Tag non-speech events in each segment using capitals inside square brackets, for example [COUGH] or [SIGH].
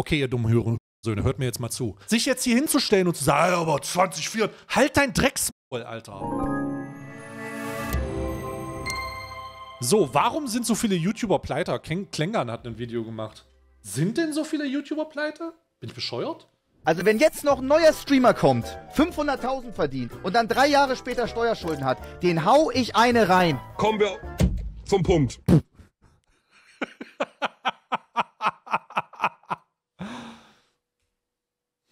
okay, ihr dummen Hörer, Söhne, hört mir jetzt mal zu. Sich jetzt hier hinzustellen und zu sagen, aber 2004, halt dein Drecksmaul, Alter. So, warum sind so viele YouTuber pleite? Ken Klengern hat ein Video gemacht. Sind denn so viele YouTuber pleite? Bin ich bescheuert? Also wenn jetzt noch ein neuer Streamer kommt, 500.000 verdient und dann drei Jahre später Steuerschulden hat, den hau ich eine rein. Kommen wir zum Punkt.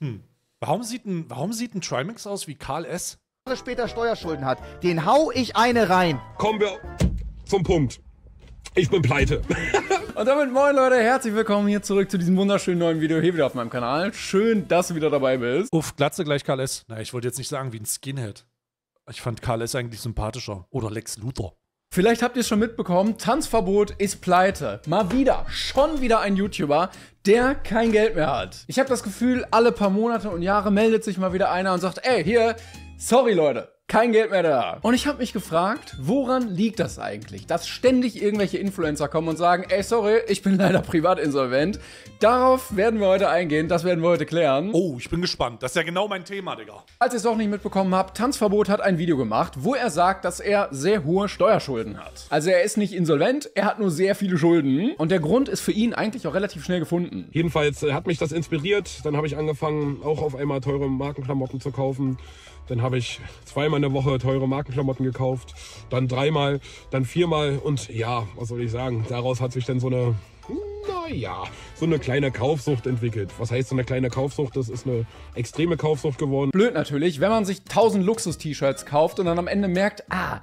Hm. Warum sieht ein, warum sieht ein Trimax aus wie Karl S? Jahre später Steuerschulden hat, den hau ich eine rein. Kommen wir zum Punkt. Ich bin pleite. Und damit moin Leute, herzlich willkommen hier zurück zu diesem wunderschönen neuen Video hier wieder auf meinem Kanal. Schön, dass du wieder dabei bist. Uff, Glatze gleich Karl S. Na, ich wollte jetzt nicht sagen wie ein Skinhead. Ich fand Karl S eigentlich sympathischer. Oder Lex Luthor. Vielleicht habt ihr es schon mitbekommen, Tanzverbot ist pleite. Mal wieder, schon wieder ein YouTuber, der kein Geld mehr hat. Ich habe das Gefühl, alle paar Monate und Jahre meldet sich mal wieder einer und sagt, ey, hier, sorry Leute, kein Geld mehr da. Und ich habe mich gefragt, woran liegt das eigentlich, dass ständig irgendwelche Influencer kommen und sagen, ey, sorry, ich bin leider privat insolvent. Darauf werden wir heute eingehen, das werden wir heute klären. Oh, ich bin gespannt. Das ist ja genau mein Thema, Digga. Als ihr es auch nicht mitbekommen habt, Tanzverbot hat ein Video gemacht, wo er sagt, dass er sehr hohe Steuerschulden hat. Also er ist nicht insolvent, er hat nur sehr viele Schulden. Und der Grund ist für ihn eigentlich auch relativ schnell gefunden. Jedenfalls äh, hat mich das inspiriert. Dann habe ich angefangen, auch auf einmal teure Markenklamotten zu kaufen dann habe ich zweimal in der Woche teure Markenklamotten gekauft, dann dreimal, dann viermal und ja, was soll ich sagen, daraus hat sich dann so eine, naja, so eine kleine Kaufsucht entwickelt. Was heißt so eine kleine Kaufsucht? Das ist eine extreme Kaufsucht geworden. Blöd natürlich, wenn man sich 1000 Luxus-T-Shirts kauft und dann am Ende merkt, ah,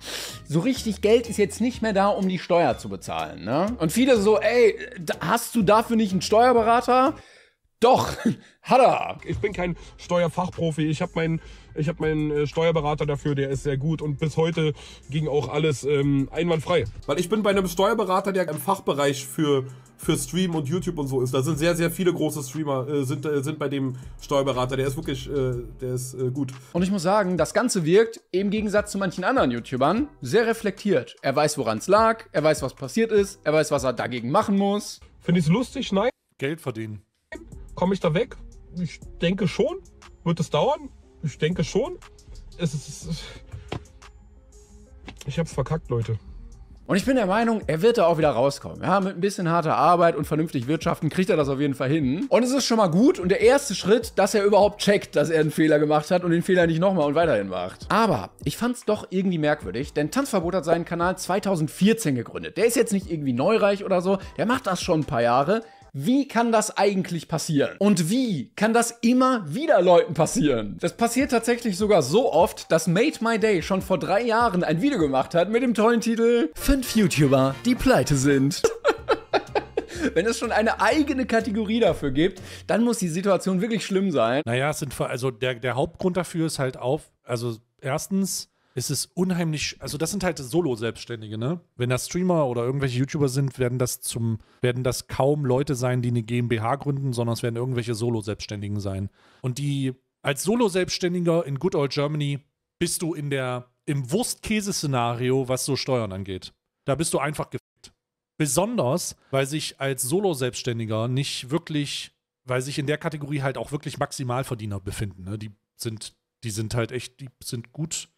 so richtig Geld ist jetzt nicht mehr da, um die Steuer zu bezahlen. Ne? Und viele so, ey, hast du dafür nicht einen Steuerberater? Doch, [LAUGHS] hat er. Ich bin kein Steuerfachprofi. Ich habe meinen ich habe meinen äh, Steuerberater dafür, der ist sehr gut und bis heute ging auch alles ähm, einwandfrei. Weil ich bin bei einem Steuerberater, der im Fachbereich für für Stream und YouTube und so ist. Da sind sehr, sehr viele große Streamer, äh, sind, äh, sind bei dem Steuerberater. Der ist wirklich, äh, der ist äh, gut. Und ich muss sagen, das Ganze wirkt im Gegensatz zu manchen anderen YouTubern sehr reflektiert. Er weiß, woran es lag, er weiß, was passiert ist, er weiß, was er dagegen machen muss. Finde ich es lustig? Nein. Geld verdienen. Komme ich da weg? Ich denke schon. Wird es dauern? Ich denke schon. Es ist. Ich hab's verkackt, Leute. Und ich bin der Meinung, er wird da auch wieder rauskommen. Ja, mit ein bisschen harter Arbeit und vernünftig wirtschaften kriegt er das auf jeden Fall hin. Und es ist schon mal gut und der erste Schritt, dass er überhaupt checkt, dass er einen Fehler gemacht hat und den Fehler nicht nochmal und weiterhin macht. Aber ich fand's doch irgendwie merkwürdig, denn Tanzverbot hat seinen Kanal 2014 gegründet. Der ist jetzt nicht irgendwie neureich oder so, der macht das schon ein paar Jahre. Wie kann das eigentlich passieren? Und wie kann das immer wieder Leuten passieren? Das passiert tatsächlich sogar so oft, dass Made My Day schon vor drei Jahren ein Video gemacht hat mit dem tollen Titel Fünf YouTuber, die pleite sind. [LAUGHS] Wenn es schon eine eigene Kategorie dafür gibt, dann muss die Situation wirklich schlimm sein. Naja, es sind also der, der Hauptgrund dafür ist halt auf, also erstens, ist es unheimlich, also das sind halt Solo-Selbstständige, ne? Wenn das Streamer oder irgendwelche YouTuber sind, werden das zum, werden das kaum Leute sein, die eine GmbH gründen, sondern es werden irgendwelche Solo-Selbstständigen sein. Und die, als Solo-Selbstständiger in Good Old Germany bist du in der, im Wurstkäse-Szenario, was so Steuern angeht. Da bist du einfach gefickt. Besonders, weil sich als Solo-Selbstständiger nicht wirklich, weil sich in der Kategorie halt auch wirklich Maximalverdiener befinden, ne? Die sind, die sind halt echt, die sind gut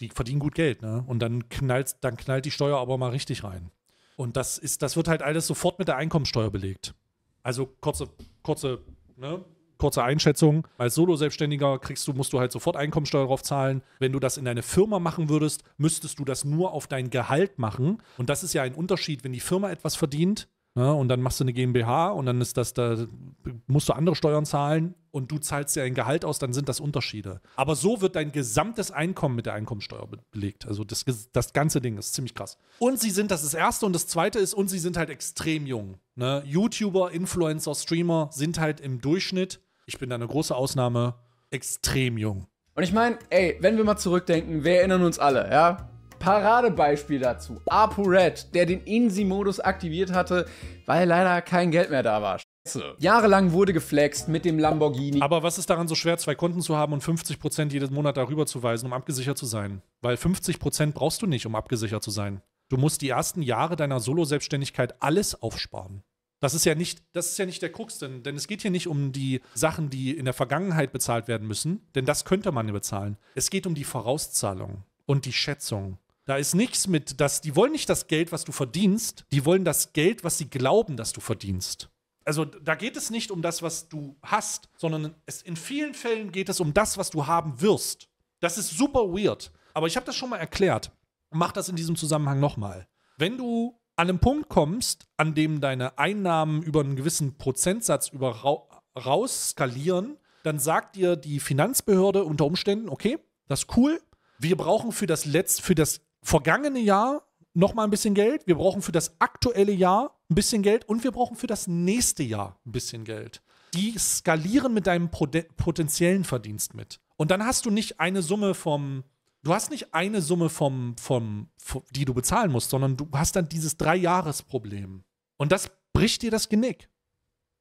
die verdienen gut Geld, ne? Und dann knallt, dann knallt die Steuer aber mal richtig rein. Und das ist, das wird halt alles sofort mit der Einkommensteuer belegt. Also kurze, kurze, ne? kurze Einschätzung. Als Solo-Selbstständiger kriegst du, musst du halt sofort Einkommensteuer drauf zahlen. Wenn du das in deine Firma machen würdest, müsstest du das nur auf dein Gehalt machen. Und das ist ja ein Unterschied, wenn die Firma etwas verdient Ne? Und dann machst du eine GmbH und dann ist das, da musst du andere Steuern zahlen und du zahlst dir ein Gehalt aus, dann sind das Unterschiede. Aber so wird dein gesamtes Einkommen mit der Einkommensteuer belegt. Also das, das ganze Ding ist ziemlich krass. Und sie sind, das ist das Erste und das Zweite ist, und sie sind halt extrem jung. Ne? YouTuber, Influencer, Streamer sind halt im Durchschnitt, ich bin da eine große Ausnahme, extrem jung. Und ich meine, ey, wenn wir mal zurückdenken, wir erinnern uns alle, ja? Paradebeispiel dazu. ApoRed, der den Insi-Modus aktiviert hatte, weil leider kein Geld mehr da war. Scheiße. Jahrelang wurde geflext mit dem Lamborghini. Aber was ist daran so schwer, zwei Konten zu haben und 50% jeden Monat darüber zu weisen, um abgesichert zu sein? Weil 50% brauchst du nicht, um abgesichert zu sein. Du musst die ersten Jahre deiner Solo-Selbstständigkeit alles aufsparen. Das ist ja nicht, das ist ja nicht der Krux, denn, denn, es geht hier nicht um die Sachen, die in der Vergangenheit bezahlt werden müssen, denn das könnte man ja bezahlen. Es geht um die Vorauszahlung und die Schätzung. Da ist nichts mit, dass die wollen nicht das Geld, was du verdienst, die wollen das Geld, was sie glauben, dass du verdienst. Also da geht es nicht um das, was du hast, sondern es, in vielen Fällen geht es um das, was du haben wirst. Das ist super weird. Aber ich habe das schon mal erklärt. Mach das in diesem Zusammenhang nochmal. Wenn du an einem Punkt kommst, an dem deine Einnahmen über einen gewissen Prozentsatz über raus skalieren, dann sagt dir die Finanzbehörde unter Umständen, okay, das ist cool. Wir brauchen für das, Letz, für das vergangene Jahr nochmal ein bisschen Geld, wir brauchen für das aktuelle Jahr ein bisschen Geld und wir brauchen für das nächste Jahr ein bisschen Geld. Die skalieren mit deinem potenziellen Verdienst mit. Und dann hast du nicht eine Summe vom, du hast nicht eine Summe vom, vom, vom die du bezahlen musst, sondern du hast dann dieses Dreijahresproblem. Und das bricht dir das Genick.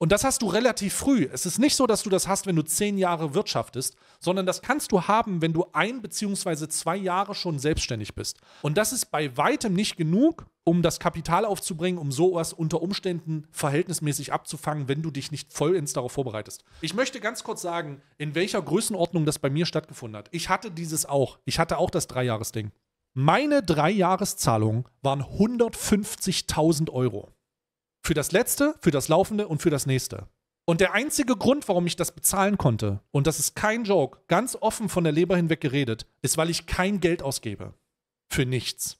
Und das hast du relativ früh. Es ist nicht so, dass du das hast, wenn du zehn Jahre wirtschaftest, sondern das kannst du haben, wenn du ein bzw. zwei Jahre schon selbstständig bist. Und das ist bei weitem nicht genug, um das Kapital aufzubringen, um sowas unter Umständen verhältnismäßig abzufangen, wenn du dich nicht vollends darauf vorbereitest. Ich möchte ganz kurz sagen, in welcher Größenordnung das bei mir stattgefunden hat. Ich hatte dieses auch. Ich hatte auch das Dreijahresding. Meine Dreijahreszahlungen waren 150.000 Euro. Für das letzte, für das laufende und für das nächste. Und der einzige Grund, warum ich das bezahlen konnte, und das ist kein Joke, ganz offen von der Leber hinweg geredet, ist, weil ich kein Geld ausgebe. Für nichts.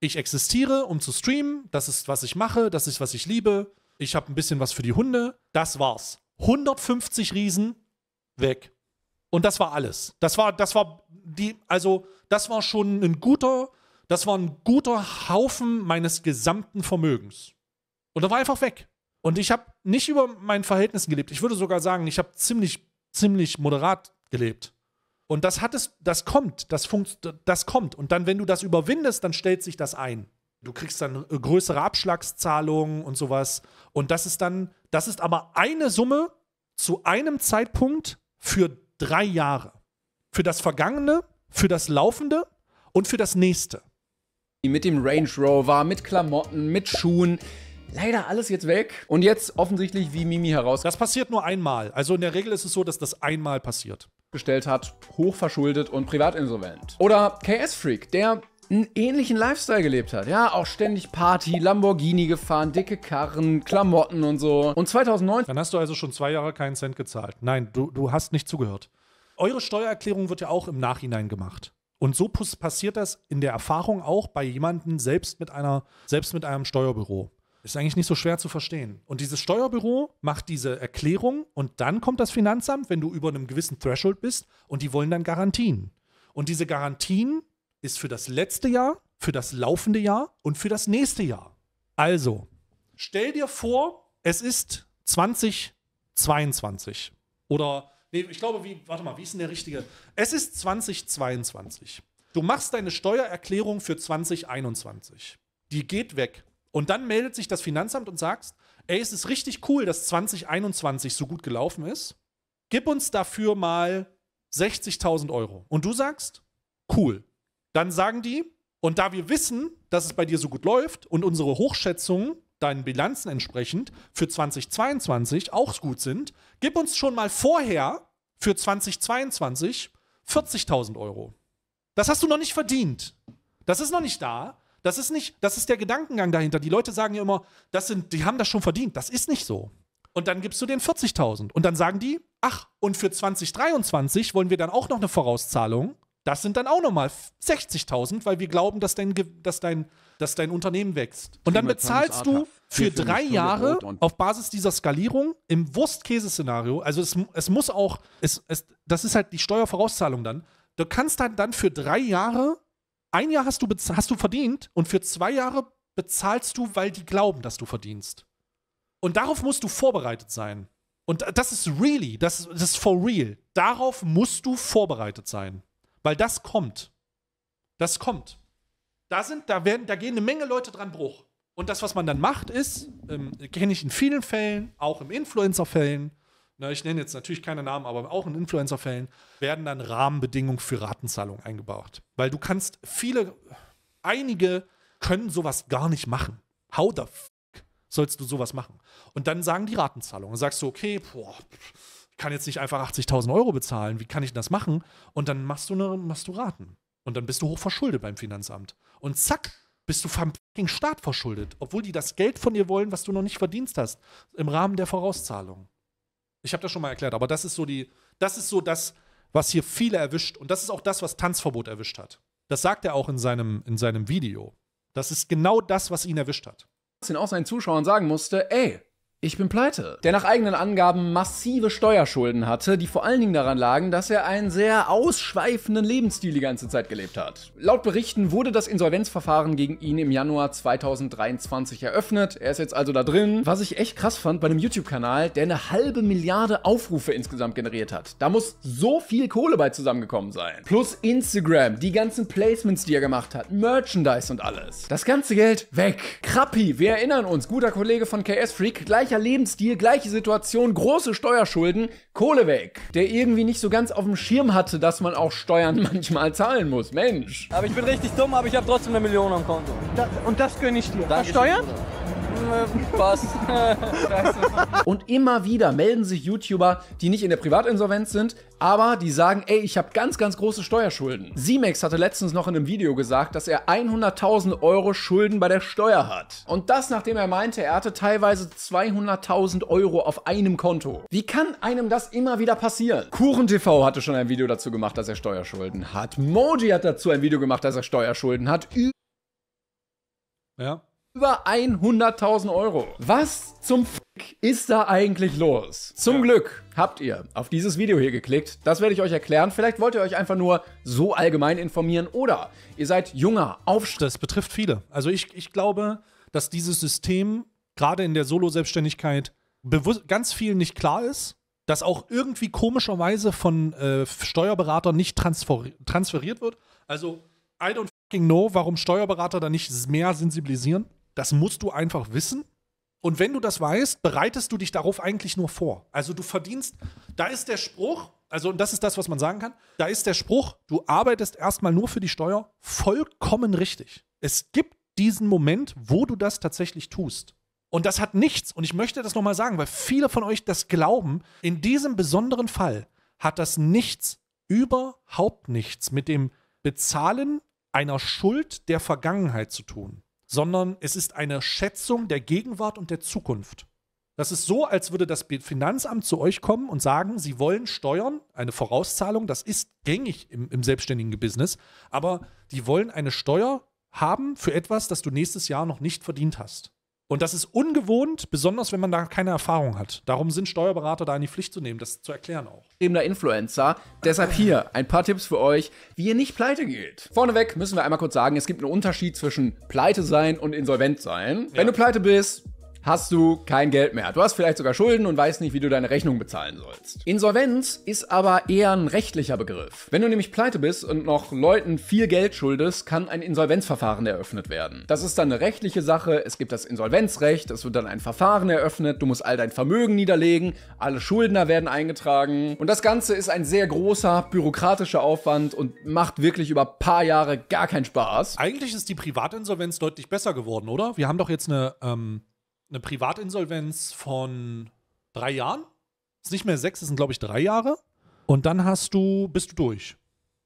Ich existiere, um zu streamen. Das ist, was ich mache. Das ist, was ich liebe. Ich habe ein bisschen was für die Hunde. Das war's. 150 Riesen weg. Und das war alles. Das war, das war die, also, das war schon ein guter, das war ein guter Haufen meines gesamten Vermögens. Und er war einfach weg. Und ich habe nicht über meinen Verhältnissen gelebt. Ich würde sogar sagen, ich habe ziemlich, ziemlich moderat gelebt. Und das hat es, das kommt, das, funkt, das kommt. Und dann, wenn du das überwindest, dann stellt sich das ein. Du kriegst dann größere Abschlagszahlungen und sowas. Und das ist dann, das ist aber eine Summe zu einem Zeitpunkt für drei Jahre. Für das Vergangene, für das Laufende und für das Nächste. Mit dem Range Rover, mit Klamotten, mit Schuhen leider alles jetzt weg. Und jetzt offensichtlich, wie Mimi heraus. Das passiert nur einmal. Also in der Regel ist es so, dass das einmal passiert. Gestellt hat, hochverschuldet und privatinsolvent. Oder KS-Freak, der einen ähnlichen Lifestyle gelebt hat. Ja, auch ständig Party, Lamborghini gefahren, dicke Karren, Klamotten und so. Und 2009... Dann hast du also schon zwei Jahre keinen Cent gezahlt. Nein, du, du hast nicht zugehört. Eure Steuererklärung wird ja auch im Nachhinein gemacht. Und so passiert das in der Erfahrung auch bei jemandem selbst mit einer, selbst mit einem Steuerbüro. Ist eigentlich nicht so schwer zu verstehen. Und dieses Steuerbüro macht diese Erklärung und dann kommt das Finanzamt, wenn du über einem gewissen Threshold bist, und die wollen dann Garantien. Und diese Garantien ist für das letzte Jahr, für das laufende Jahr und für das nächste Jahr. Also, stell dir vor, es ist 2022 oder Nee, ich glaube, wie, warte mal, wie ist denn der richtige? Es ist 2022. Du machst deine Steuererklärung für 2021. Die geht weg. Und dann meldet sich das Finanzamt und sagt, ey, es ist richtig cool, dass 2021 so gut gelaufen ist. Gib uns dafür mal 60.000 Euro. Und du sagst, cool. Dann sagen die, und da wir wissen, dass es bei dir so gut läuft und unsere Hochschätzungen deinen Bilanzen entsprechend für 2022 auch gut sind, gib uns schon mal vorher für 2022 40.000 Euro. Das hast du noch nicht verdient. Das ist noch nicht da. Das ist nicht, das ist der Gedankengang dahinter. Die Leute sagen ja immer, das sind, die haben das schon verdient. Das ist nicht so. Und dann gibst du den 40.000 und dann sagen die, ach, und für 2023 wollen wir dann auch noch eine Vorauszahlung. Das sind dann auch nochmal 60.000, weil wir glauben, dass dein, dass, dein, dass dein Unternehmen wächst. Und dann bezahlst du für drei Jahre auf Basis dieser Skalierung im Wurstkäse-Szenario, also es, es muss auch, es, es, das ist halt die Steuervorauszahlung dann, du kannst dann, dann für drei Jahre ein Jahr hast du, hast du verdient und für zwei Jahre bezahlst du, weil die glauben, dass du verdienst. Und darauf musst du vorbereitet sein. Und das ist really, das, das ist for real. Darauf musst du vorbereitet sein. Weil das kommt. Das kommt. Da, sind, da, werden, da gehen eine Menge Leute dran Bruch. Und das, was man dann macht, ist, ähm, kenne ich in vielen Fällen, auch im Influencer-Fällen, na, ne, ich nenne jetzt natürlich keine Namen, aber auch in Influencer-Fällen werden dann Rahmenbedingungen für Ratenzahlungen eingebaut. Weil du kannst viele, einige können sowas gar nicht machen. How the f sollst du sowas machen? Und dann sagen die Ratenzahlungen. Dann Sagst du, okay, boah, ich kann jetzt nicht einfach 80.000 Euro bezahlen, wie kann ich das machen? Und dann machst du, eine, machst du Raten. Und dann bist du hochverschuldet beim Finanzamt. Und zack, bist du vom Staat verschuldet, obwohl die das Geld von dir wollen, was du noch nicht verdient hast, im Rahmen der Vorauszahlung. Ich habe das schon mal erklärt, aber das ist so die, das ist so das, was hier viele erwischt. Und das ist auch das, was Tanzverbot erwischt hat. Das sagt er auch in seinem, in seinem Video. Das ist genau das, was ihn erwischt hat. Was ihn auch seinen Zuschauern sagen musste, ey, ich bin pleite. Der nach eigenen Angaben massive Steuerschulden hatte, die vor allen Dingen daran lagen, dass er einen sehr ausschweifenden Lebensstil die ganze Zeit gelebt hat. Laut Berichten wurde das Insolvenzverfahren gegen ihn im Januar 2023 eröffnet. Er ist jetzt also da drin. Was ich echt krass fand bei einem YouTube-Kanal, der eine halbe Milliarde Aufrufe insgesamt generiert hat. Da muss so viel Kohle bei zusammengekommen sein. Plus Instagram, die ganzen Placements, die er gemacht hat, Merchandise und alles. Das ganze Geld weg. Krappi, wir erinnern uns, guter Kollege von KS Freak, gleich gleicher Lebensstil, gleiche Situation, große Steuerschulden, Kohle weg. Der irgendwie nicht so ganz auf dem Schirm hatte, dass man auch Steuern [LAUGHS] manchmal zahlen muss. Mensch. Aber ich bin richtig dumm, aber ich habe trotzdem eine Million am Konto. Da, und das gönne ich dir. Dankeschön, Steuern? Bruder. Name passt. [LAUGHS] und immer wieder melden sich YouTuber, die nicht in der Privatinsolvenz sind, aber die sagen, ey, ich habe ganz, ganz große Steuerschulden. Simex hatte letztens noch in einem Video gesagt, dass er 100.000 Euro Schulden bei der Steuer hat. Und das, nachdem er meinte, er hatte teilweise 200.000 Euro auf einem Konto. Wie kann einem das immer wieder passieren? KuchenTV hatte schon ein Video dazu gemacht, dass er Steuerschulden hat. Moji hat dazu ein Video gemacht, dass er Steuerschulden hat. ja über 100.000 Euro. Was zum F ist da eigentlich los? Zum ja. Glück habt ihr auf dieses Video hier geklickt. Das werde ich euch erklären. Vielleicht wollt ihr euch einfach nur so allgemein informieren oder ihr seid junger, aufstrebend. Das betrifft viele. Also ich, ich glaube, dass dieses System gerade in der Solo-Selbstständigkeit ganz vielen nicht klar ist. Dass auch irgendwie komischerweise von äh, Steuerberatern nicht transfer transferiert wird. Also, I don't fucking know, warum Steuerberater da nicht mehr sensibilisieren. Das musst du einfach wissen. Und wenn du das weißt, bereitest du dich darauf eigentlich nur vor. Also du verdienst, da ist der Spruch, also und das ist das, was man sagen kann, da ist der Spruch, du arbeitest erstmal nur für die Steuer, vollkommen richtig. Es gibt diesen Moment, wo du das tatsächlich tust. Und das hat nichts, und ich möchte das nochmal sagen, weil viele von euch das glauben, in diesem besonderen Fall hat das nichts, überhaupt nichts mit dem Bezahlen einer Schuld der Vergangenheit zu tun sondern es ist eine Schätzung der Gegenwart und der Zukunft. Das ist so, als würde das Finanzamt zu euch kommen und sagen, sie wollen Steuern, eine Vorauszahlung, das ist gängig im, im selbstständigen Business, aber die wollen eine Steuer haben für etwas, das du nächstes Jahr noch nicht verdient hast. Und das ist ungewohnt, besonders wenn man da keine Erfahrung hat. Darum sind Steuerberater da in die Pflicht zu nehmen, das zu erklären auch. Ebener Influencer. Deshalb hier ein paar Tipps für euch, wie ihr nicht pleite geht. Vorneweg müssen wir einmal kurz sagen, es gibt einen Unterschied zwischen pleite sein und insolvent sein. Ja. Wenn du pleite bist, hast du kein Geld mehr. Du hast vielleicht sogar Schulden und weißt nicht, wie du deine Rechnung bezahlen sollst. Insolvenz ist aber eher ein rechtlicher Begriff. Wenn du nämlich pleite bist und noch Leuten viel Geld schuldest, kann ein Insolvenzverfahren eröffnet werden. Das ist dann eine rechtliche Sache. Es gibt das Insolvenzrecht, es wird dann ein Verfahren eröffnet, du musst all dein Vermögen niederlegen, alle Schuldner werden eingetragen. Und das Ganze ist ein sehr großer bürokratischer Aufwand und macht wirklich über ein paar Jahre gar keinen Spaß. Eigentlich ist die Privatinsolvenz deutlich besser geworden, oder? Wir haben doch jetzt eine ähm, eine Privatinsolvenz von drei Jahren. Ist nicht mehr sechs, es sind, glaube ich, drei Jahre. Und dann hast du, bist du durch.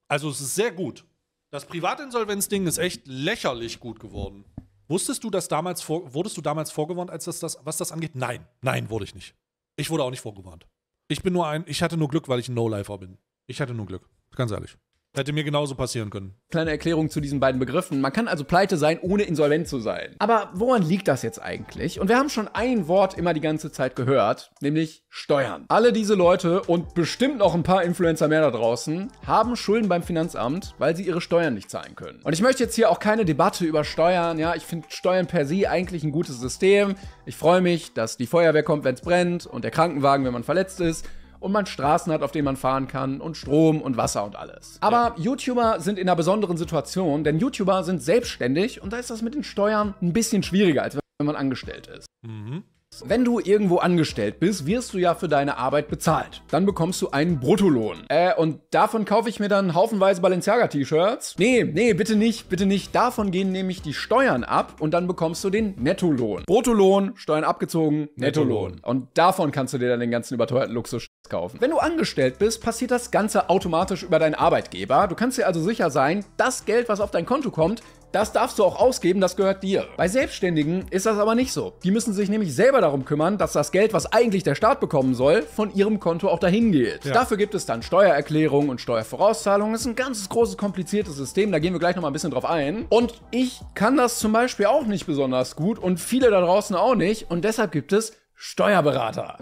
Also es ist sehr gut. Das Privatinsolvenzding ist echt lächerlich gut geworden. Wusstest du das damals vor, wurdest du damals vorgewarnt, als das, das, was das angeht? Nein, nein, wurde ich nicht. Ich wurde auch nicht vorgewarnt. Ich bin nur ein, ich hatte nur Glück, weil ich ein No-Lifer bin. Ich hatte nur Glück. Ganz ehrlich. Hätte mir genauso passieren können. Kleine Erklärung zu diesen beiden Begriffen. Man kann also pleite sein, ohne insolvent zu sein. Aber woran liegt das jetzt eigentlich? Und wir haben schon ein Wort immer die ganze Zeit gehört, nämlich Steuern. Alle diese Leute und bestimmt noch ein paar Influencer mehr da draußen haben Schulden beim Finanzamt, weil sie ihre Steuern nicht zahlen können. Und ich möchte jetzt hier auch keine Debatte über Steuern. Ja, ich finde Steuern per se eigentlich ein gutes System. Ich freue mich, dass die Feuerwehr kommt, wenn es brennt und der Krankenwagen, wenn man verletzt ist und man Straßen hat, auf denen man fahren kann und Strom und Wasser und alles. Aber ja. YouTuber sind in einer besonderen Situation, denn YouTuber sind selbstständig und da ist das mit den Steuern ein bisschen schwieriger, als wenn man angestellt ist. Mhm. Wenn du irgendwo angestellt bist, wirst du ja für deine Arbeit bezahlt. Dann bekommst du einen Bruttolohn. Äh, und davon kaufe ich mir dann haufenweise Balenciaga-T-Shirts. Nee, nee, bitte nicht, bitte nicht. Davon gehen nämlich die Steuern ab und dann bekommst du den Nettolohn. Bruttolohn, Steuern abgezogen, Nettolohn. Und davon kannst du dir dann den ganzen überteuerten Luxus kaufen. Wenn du angestellt bist, passiert das Ganze automatisch über deinen Arbeitgeber. Du kannst dir also sicher sein, das Geld, was auf dein Konto kommt, das darfst du auch ausgeben, das gehört dir. Bei Selbstständigen ist das aber nicht so. Die müssen sich nämlich selber darum kümmern, dass das Geld, was eigentlich der Staat bekommen soll, von ihrem Konto auch dahin geht. Ja. Dafür gibt es dann Steuererklärungen und Steuervorauszahlungen. Das ist ein ganz großes, kompliziertes System. Da gehen wir gleich nochmal ein bisschen drauf ein. Und ich kann das zum Beispiel auch nicht besonders gut und viele da draußen auch nicht. Und deshalb gibt es Steuerberater.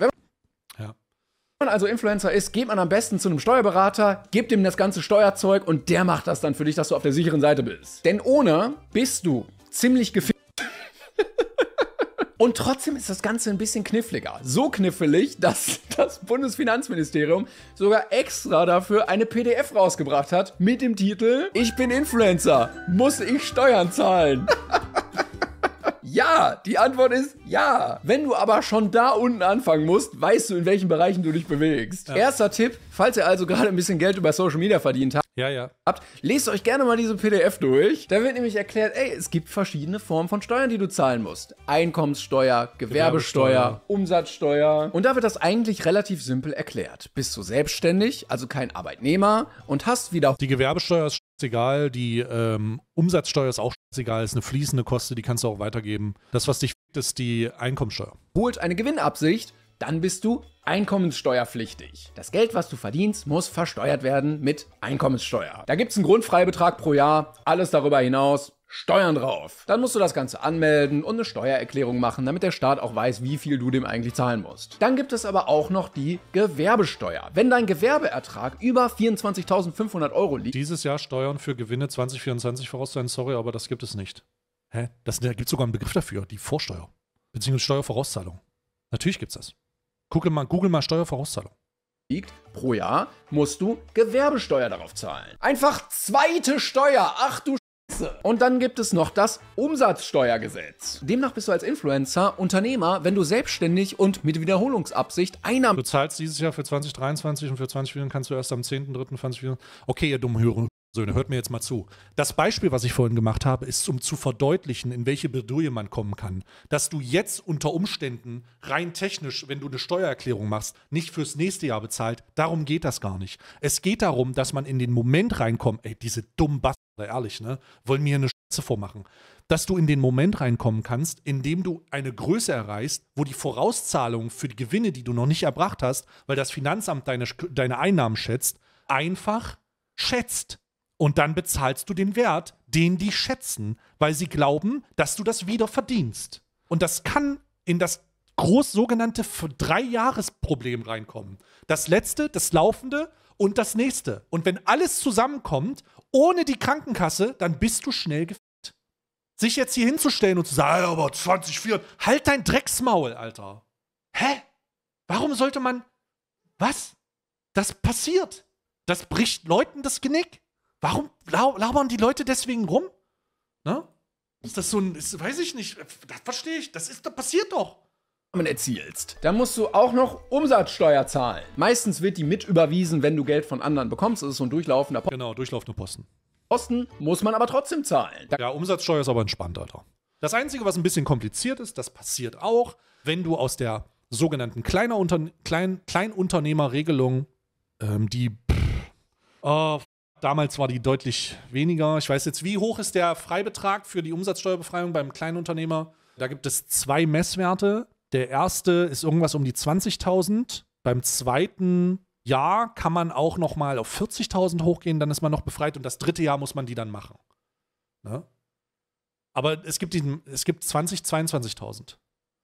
Wenn man also Influencer ist, geht man am besten zu einem Steuerberater, gibt ihm das ganze Steuerzeug und der macht das dann für dich, dass du auf der sicheren Seite bist. Denn ohne bist du ziemlich gefickt. [LAUGHS] Und trotzdem ist das Ganze ein bisschen kniffliger. So knifflig, dass das Bundesfinanzministerium sogar extra dafür eine PDF rausgebracht hat mit dem Titel Ich bin Influencer, muss ich Steuern zahlen? [LAUGHS] ja. Die Antwort ist ja. Wenn du aber schon da unten anfangen musst, weißt du, in welchen Bereichen du dich bewegst. Ja. Erster Tipp, falls ihr also gerade ein bisschen Geld über Social Media verdient habt, ja, ja. habt, lest euch gerne mal diese PDF durch. Da wird nämlich erklärt, ey, es gibt verschiedene Formen von Steuern, die du zahlen musst. Einkommenssteuer, Gewerbesteuer, Gewerbesteuer. Umsatzsteuer. Und da wird das eigentlich relativ simpel erklärt. Bist du selbstständig, also kein Arbeitnehmer und hast wieder... Die Gewerbesteuer ist egal, die ähm, Umsatzsteuer ist auch egal, ist eine fließende Koste, die kannst du auch weitergeben. Das, was dich f***t, ist die Einkommensteuer. Holt eine Gewinnabsicht, dann bist du einkommenssteuerpflichtig. Das Geld, was du verdienst, muss versteuert werden mit Einkommenssteuer. Da gibt es einen Grundfreibetrag pro Jahr, alles darüber hinaus Steuern drauf. Dann musst du das Ganze anmelden und eine Steuererklärung machen, damit der Staat auch weiß, wie viel du dem eigentlich zahlen musst. Dann gibt es aber auch noch die Gewerbesteuer. Wenn dein Gewerbeertrag über 24.500 Euro liegt. Dieses Jahr Steuern für Gewinne 2024 voraus sein, sorry, aber das gibt es nicht. Hä? Das, da gibt es sogar einen Begriff dafür, die Vorsteuer. Beziehungsweise Steuervorauszahlung. Natürlich gibt es das. Google mal, Google mal Steuervorauszahlung liegt pro Jahr, musst du Gewerbesteuer darauf zahlen. Einfach zweite Steuer. Ach du Spitze. Und dann gibt es noch das Umsatzsteuergesetz. Demnach bist du als Influencer Unternehmer, wenn du selbstständig und mit Wiederholungsabsicht Einnahmen... Du zahlst dieses Jahr für 2023 und für 2024 kannst du erst am 10.3.2024... Okay, ihr dummen Hörer. Söhne, hört mir jetzt mal zu. Das Beispiel, was ich vorhin gemacht habe, ist, um zu verdeutlichen, in welche Bedouille man kommen kann. Dass du jetzt unter Umständen rein technisch, wenn du eine Steuererklärung machst, nicht fürs nächste Jahr bezahlt, darum geht das gar nicht. Es geht darum, dass man in den Moment reinkommt, ey, diese dummen Bastard oder ehrlich, ne? Wollen mir eine Scheiße vormachen. Dass du in den Moment reinkommen kannst, in dem du eine Größe erreichst, wo die Vorauszahlungen für die Gewinne, die du noch nicht erbracht hast, weil das Finanzamt deine, deine Einnahmen schätzt, einfach schätzt. Und dann bezahlst du den Wert, den die schätzen, weil sie glauben, dass du das wieder verdienst. Und das kann in das groß sogenannte Drei-Jahres-Problem reinkommen. Das letzte, das laufende und das nächste. Und wenn alles zusammenkommt ohne die Krankenkasse, dann bist du schnell gefickt. Sich jetzt hier hinzustellen und zu sagen, aber 20, 4, halt dein Drecksmaul, Alter. Hä? Warum sollte man. Was? Das passiert. Das bricht Leuten das Genick. Warum labern die Leute deswegen rum? Ne? Ist das so ein, ist, weiß ich nicht, das verstehe ich, das ist, das passiert doch erzielst, dann musst du auch noch Umsatzsteuer zahlen. Meistens wird die mit überwiesen, wenn du Geld von anderen bekommst. Das ist so ein durchlaufender Posten. Genau, durchlaufender Posten. Posten muss man aber trotzdem zahlen. ja, Umsatzsteuer ist aber entspannt, Alter. Das Einzige, was ein bisschen kompliziert ist, das passiert auch, wenn du aus der sogenannten Kleiner Unter Klein Kleinunternehmerregelung, ähm, die pff, oh, damals war die deutlich weniger. Ich weiß jetzt, wie hoch ist der Freibetrag für die Umsatzsteuerbefreiung beim Kleinunternehmer? Da gibt es zwei Messwerte. Der erste ist irgendwas um die 20.000. Beim zweiten Jahr kann man auch noch mal auf 40.000 hochgehen, dann ist man noch befreit und das dritte Jahr muss man die dann machen. Ne? Aber es gibt, diesen, es gibt 20, 22.000.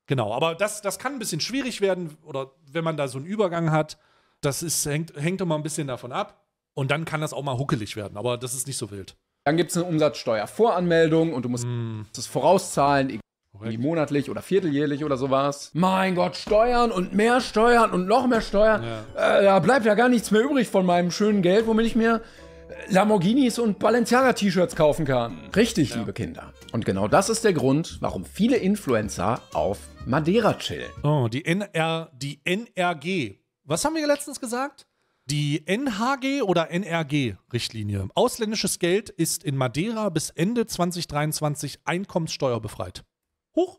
Genau, aber das, das kann ein bisschen schwierig werden oder wenn man da so einen Übergang hat, das ist, hängt, hängt immer ein bisschen davon ab. Und dann kann das auch mal huckelig werden, aber das ist nicht so wild. Dann gibt es eine Umsatzsteuervoranmeldung und du musst mm. Hm. das vorauszahlen, Korrekt. monatlich oder vierteljährlich oder sowas. Mein Gott, Steuern und mehr Steuern und noch mehr Steuern. Ja. Äh, da bleibt ja gar nichts mehr übrig von meinem schönen Geld, womit ich mir Lamborghinis und Balenciaga-T-Shirts kaufen kann. Richtig, ja. liebe Kinder. Und genau das ist der Grund, warum viele Influencer auf Madeira chillen. Oh, die NR, die NRG. Was haben wir letztens gesagt? Die NHG oder NRG-Richtlinie. Ausländisches Geld ist in Madeira bis Ende 2023 einkommenssteuerbefreit hoch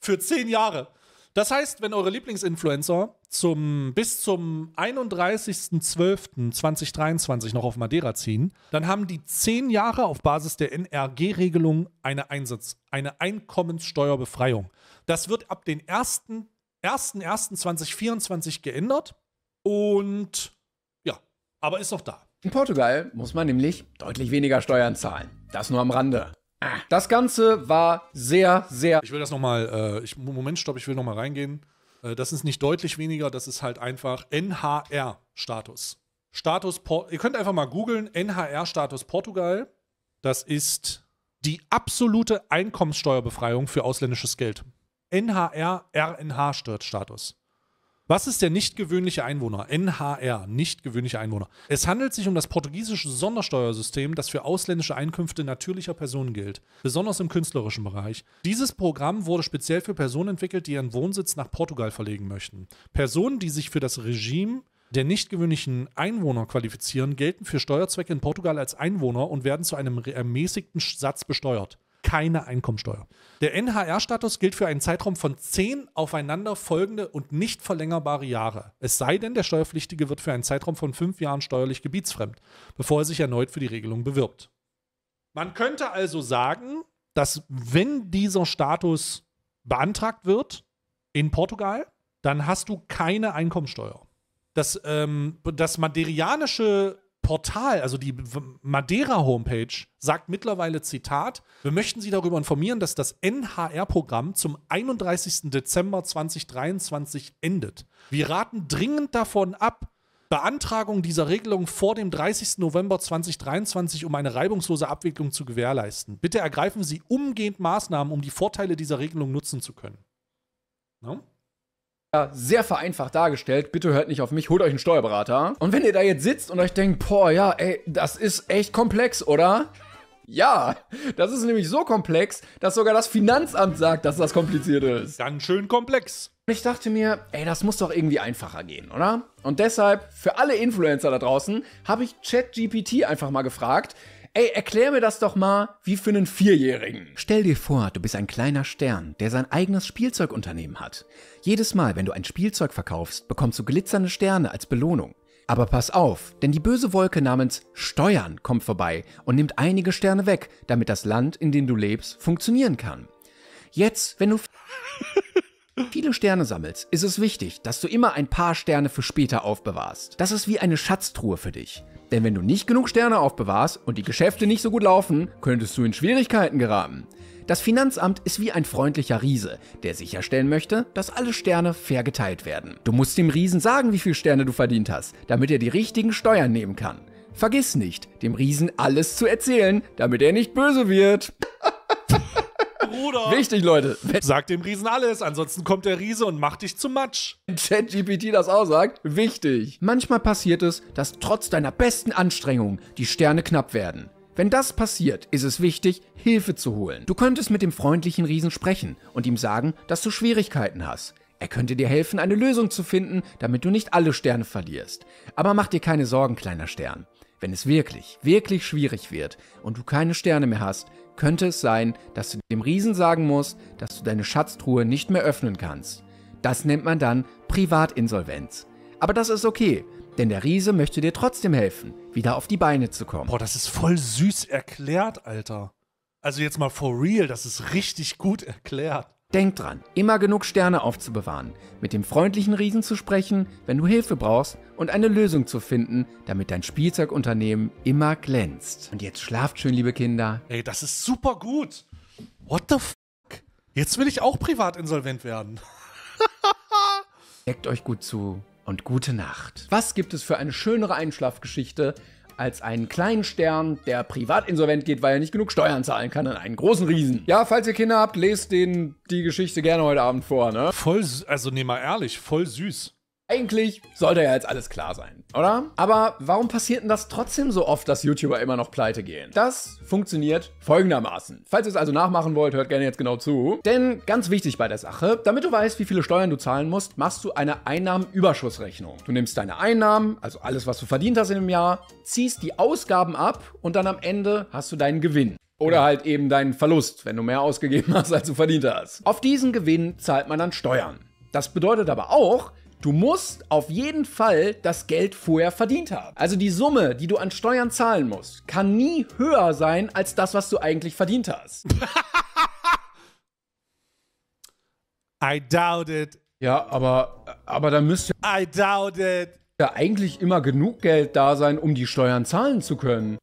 für zehn Jahre. Das heißt, wenn eure Lieblingsinfluencer zum, bis zum 31.12.2023 noch auf Madeira ziehen, dann haben die zehn Jahre auf Basis der NRG-Regelung eine Einsatz, eine Einkommenssteuerbefreiung. Das wird ab den 1.1.2024 geändert und ja, aber ist noch da. In Portugal muss man nämlich deutlich weniger Steuern zahlen. Das nur am Rande. Das Ganze war sehr, sehr. Ich will das nochmal, äh, Moment, stopp, ich will nochmal reingehen. Äh, das ist nicht deutlich weniger, das ist halt einfach NHR-Status. Status, Status ihr könnt einfach mal googeln, NHR-Status Portugal. Das ist die absolute Einkommenssteuerbefreiung für ausländisches Geld. NHR, RNH-Status. Was ist der nicht gewöhnliche Einwohner? NHR, nicht gewöhnliche Einwohner. Es handelt sich um das portugiesische Sondersteuersystem, das für ausländische Einkünfte natürlicher Personen gilt, besonders im künstlerischen Bereich. Dieses Programm wurde speziell für Personen entwickelt, die ihren Wohnsitz nach Portugal verlegen möchten. Personen, die sich für das Regime der nicht gewöhnlichen Einwohner qualifizieren, gelten für Steuerzwecke in Portugal als Einwohner und werden zu einem ermäßigten Satz besteuert keine Einkommensteuer. Der NHR-Status gilt für einen Zeitraum von zehn aufeinanderfolgende und nicht verlängerbare Jahre. Es sei denn, der Steuerpflichtige wird für einen Zeitraum von fünf Jahren steuerlich gebietsfremd, bevor er sich erneut für die Regelung bewirbt. Man könnte also sagen, dass wenn dieser Status beantragt wird in Portugal, dann hast du keine Einkommensteuer. Das, ähm, das maderianische Portal, also die Madeira-Homepage, sagt mittlerweile Zitat, wir möchten Sie darüber informieren, dass das NHR-Programm zum 31. Dezember 2023 endet. Wir raten dringend davon ab, Beantragung dieser Regelung vor dem 30. November 2023, um eine reibungslose Abwicklung zu gewährleisten. Bitte ergreifen Sie umgehend Maßnahmen, um die Vorteile dieser Regelung nutzen zu können. No? Ne? sehr vereinfacht dargestellt. Bitte hört nicht auf mich, holt euch einen Steuerberater. Und wenn ihr da jetzt sitzt und euch denkt, boah, ja, ey, das ist echt komplex, oder? Ja, das ist nämlich so komplex, dass sogar das Finanzamt sagt, dass das kompliziert ist. Ganz schön komplex. Und Ich dachte mir, ey, das muss doch irgendwie einfacher gehen, oder? Und deshalb, für alle Influencer da draußen, habe ich ChatGPT einfach mal gefragt, Ey, erklär mir das doch mal wie für einen Vierjährigen. Stell dir vor, du bist ein kleiner Stern, der sein eigenes Spielzeugunternehmen hat. Jedes Mal, wenn du ein Spielzeug verkaufst, bekommst du glitzernde Sterne als Belohnung. Aber pass auf, denn die böse Wolke namens Steuern kommt vorbei und nimmt einige Sterne weg, damit das Land, in dem du lebst, funktionieren kann. Jetzt, wenn du [LAUGHS] viele Sterne sammelst, ist es wichtig, dass du immer ein paar Sterne für später aufbewahrst. Das ist wie eine Schatztruhe für dich. Denn wenn du nicht genug Sterne aufbewahrst und die Geschäfte nicht so gut laufen, könntest du in Schwierigkeiten geraten. Das Finanzamt ist wie ein freundlicher Riese, der sicherstellen möchte, dass alle Sterne fair geteilt werden. Du musst dem Riesen sagen, wie viele Sterne du verdient hast, damit er die richtigen Steuern nehmen kann. Vergiss nicht, dem Riesen alles zu erzählen, damit er nicht böse wird. [LAUGHS] Bruder. Wichtig, Leute. Sag dem Riesen alles, ansonsten kommt der Riese und macht dich zu Matsch. Wenn ChatGPT das auch sagt, wichtig. Manchmal passiert es, dass trotz deiner besten Anstrengungen die Sterne knapp werden. Wenn das passiert, ist es wichtig, Hilfe zu holen. Du könntest mit dem freundlichen Riesen sprechen und ihm sagen, dass du Schwierigkeiten hast. Er könnte dir helfen, eine Lösung zu finden, damit du nicht alle Sterne verlierst. Aber mach dir keine Sorgen, kleiner Stern. Wenn es wirklich, wirklich schwierig wird und du keine Sterne mehr hast, könnte es sein, dass du dem Riesen sagen musst, dass du deine Schatztruhe nicht mehr öffnen kannst. Das nennt man dann Privatinsolvenz. Aber das ist okay, denn der Riese möchte dir trotzdem helfen, wieder auf die Beine zu kommen. Boah, das ist voll süß erklärt, Alter. Also jetzt mal for real, das ist richtig gut erklärt. Denk dran, immer genug Sterne aufzubewahren, mit dem freundlichen Riesen zu sprechen, wenn du Hilfe brauchst und eine Lösung zu finden, damit dein Spielzeugunternehmen immer glänzt. Und jetzt schlaft schön, liebe Kinder. Ey, das ist super gut. What the fuck? Jetzt will ich auch privat insolvent werden. [LAUGHS] Deckt euch gut zu und gute Nacht. Was gibt es für eine schönere Einschlafgeschichte als einen kleinen Stern, der privat insolvent geht, weil er nicht genug Steuern zahlen kann an einen großen Riesen. Ja, falls ihr Kinder habt, lest denen die Geschichte gerne heute Abend vor, ne? Voll, also nee, mal ehrlich, voll süß. Eigentlich sollte ja jetzt alles klar sein, oder? Aber warum passiert denn das trotzdem so oft, dass YouTuber immer noch pleite gehen? Das funktioniert folgendermaßen. Falls ihr es also nachmachen wollt, hört gerne jetzt genau zu. Denn ganz wichtig bei der Sache, damit du weißt, wie viele Steuern du zahlen musst, machst du eine Einnahmenüberschussrechnung. Du nimmst deine Einnahmen, also alles, was du verdient hast in einem Jahr, ziehst die Ausgaben ab und dann am Ende hast du deinen Gewinn. Oder halt eben deinen Verlust, wenn du mehr ausgegeben [LAUGHS] hast, als du verdient hast. Auf diesen Gewinn zahlt man dann Steuern. Das bedeutet aber auch, Du musst auf jeden Fall das Geld vorher verdient haben. Also die Summe, die du an Steuern zahlen musst, kann nie höher sein als das, was du eigentlich verdient hast. [LAUGHS] I doubt it. Ja, aber, aber da müsste I doubt it. ja eigentlich immer genug Geld da sein, um die Steuern zahlen zu können.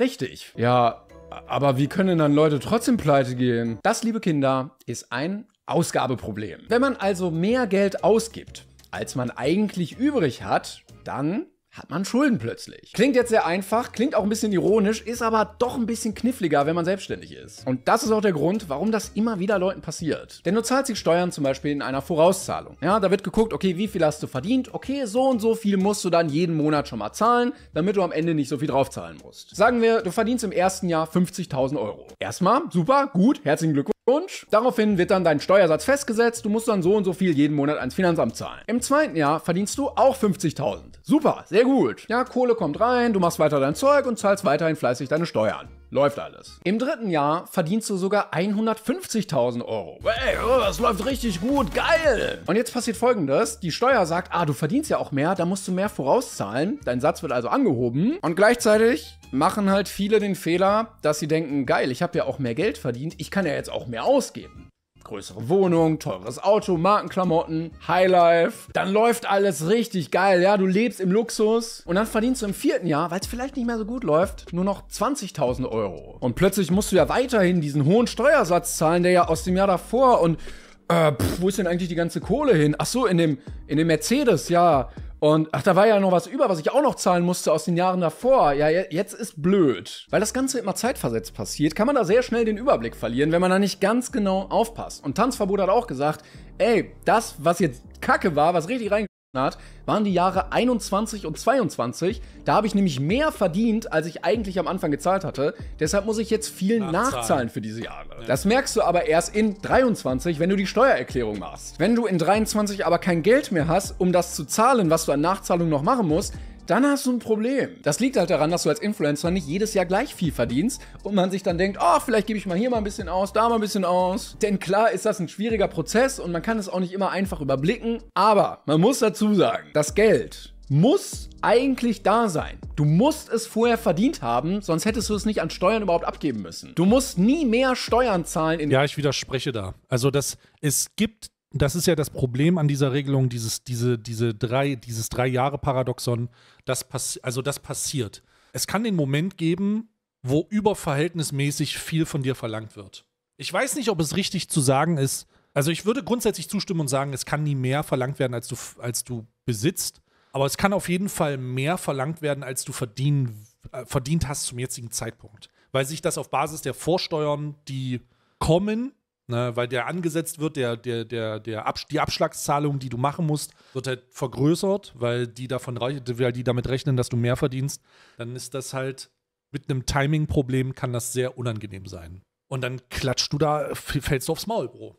Richtig. Ja, aber wie können dann Leute trotzdem pleite gehen? Das, liebe Kinder, ist ein Ausgabeproblem. Wenn man also mehr Geld ausgibt, als man eigentlich übrig hat, dann hat man Schulden plötzlich. Klingt jetzt sehr einfach, klingt auch ein bisschen ironisch, ist aber doch ein bisschen kniffliger, wenn man selbstständig ist. Und das ist auch der Grund, warum das immer wieder Leuten passiert. Denn du zahlst die Steuern zum Beispiel in einer Vorauszahlung. Ja, da wird geguckt, okay, wie viel hast du verdient? Okay, so und so viel musst du dann jeden Monat schon mal zahlen, damit du am Ende nicht so viel draufzahlen musst. Sagen wir, du verdienst im ersten Jahr 50.000 Euro. Erstmal, super, gut, herzlichen Glückwunsch. Und daraufhin wird dann dein Steuersatz festgesetzt, du musst dann so und so viel jeden Monat ans Finanzamt zahlen. Im zweiten Jahr verdienst du auch 50.000. Super, sehr gut. Ja, Kohle kommt rein, du machst weiter dein Zeug und zahlst weiterhin fleißig deine Steuern. Läuft alles. Im dritten Jahr verdienst du sogar 150.000 Euro. Hey, oh, das läuft richtig gut, geil! Und jetzt passiert folgendes. Die Steuer sagt, ah, du verdienst ja auch mehr, da musst du mehr vorauszahlen. Dein Satz wird also angehoben. Und gleichzeitig machen halt viele den Fehler, dass sie denken, geil, ich habe ja auch mehr Geld verdient, ich kann ja jetzt auch mehr ausgeben größere Wohnung, teures Auto, Markenklamotten, Highlife. Dann läuft alles richtig geil, ja, du lebst im Luxus und dann verdienst du im vierten Jahr, weil es vielleicht nicht mehr so gut läuft, nur noch 20.000 Euro. Und plötzlich musst du ja weiterhin diesen hohen Steuersatz zahlen, der ja aus dem Jahr davor und äh, pff, wo ist denn eigentlich die ganze Kohle hin? Ach so, in dem, in dem Mercedes, ja. Und ach, da war ja noch was über, was ich auch noch zahlen musste aus den Jahren davor. Ja, jetzt ist blöd. Weil das Ganze immer zeitversetzt passiert, kann man da sehr schnell den Überblick verlieren, wenn man da nicht ganz genau aufpasst. Und Tanzverbot hat auch gesagt, ey, das, was jetzt Kacke war, was richtig rein hat, waren die Jahre 21 und 22. Da habe ich nämlich mehr verdient, als ich eigentlich am Anfang gezahlt hatte. Deshalb muss ich jetzt viel nachzahlen, nachzahlen für diese Jahre. Ja. Das merkst du aber erst in 23, wenn du die Steuererklärung machst. Wenn du in 23 aber kein Geld mehr hast, um das zu zahlen, was du an Nachzahlung noch machen musst, dann hast du ein Problem. Das liegt halt daran, dass du als Influencer nicht jedes Jahr gleich viel verdienst und man sich dann denkt, oh, vielleicht gebe ich mal hier mal ein bisschen aus, da mal ein bisschen aus. Denn klar ist das ein schwieriger Prozess und man kann es auch nicht immer einfach überblicken, aber man muss dazu sagen, das Geld muss eigentlich da sein. Du musst es vorher verdient haben, sonst hättest du es nicht an Steuern überhaupt abgeben müssen. Du musst nie mehr Steuern zahlen. ja, ich widerspreche da. Also das, es gibt das ist ja das Problem an dieser Regelung, dieses, diese, diese drei, dieses Drei-Jahre-Paradoxon, das also das passiert. Es kann den Moment geben, wo überverhältnismäßig viel von dir verlangt wird. Ich weiß nicht, ob es richtig zu sagen ist. Also ich würde grundsätzlich zustimmen und sagen, es kann nie mehr verlangt werden, als du, als du besitzt. Aber es kann auf jeden Fall mehr verlangt werden, als du verdienen, äh, verdient hast zum jetzigen Zeitpunkt. Weil sich das auf Basis der Vorsteuern, die kommen, Ne, weil der angesetzt wird, der, der, der, der Ab die Abschlagszahlung, die du machen musst, wird halt vergrößert, weil die davon weil die damit rechnen, dass du mehr verdienst, dann ist das halt mit einem Timing-Problem kann das sehr unangenehm sein. Und dann klatschst du da, fällst du aufs Maul, Bro.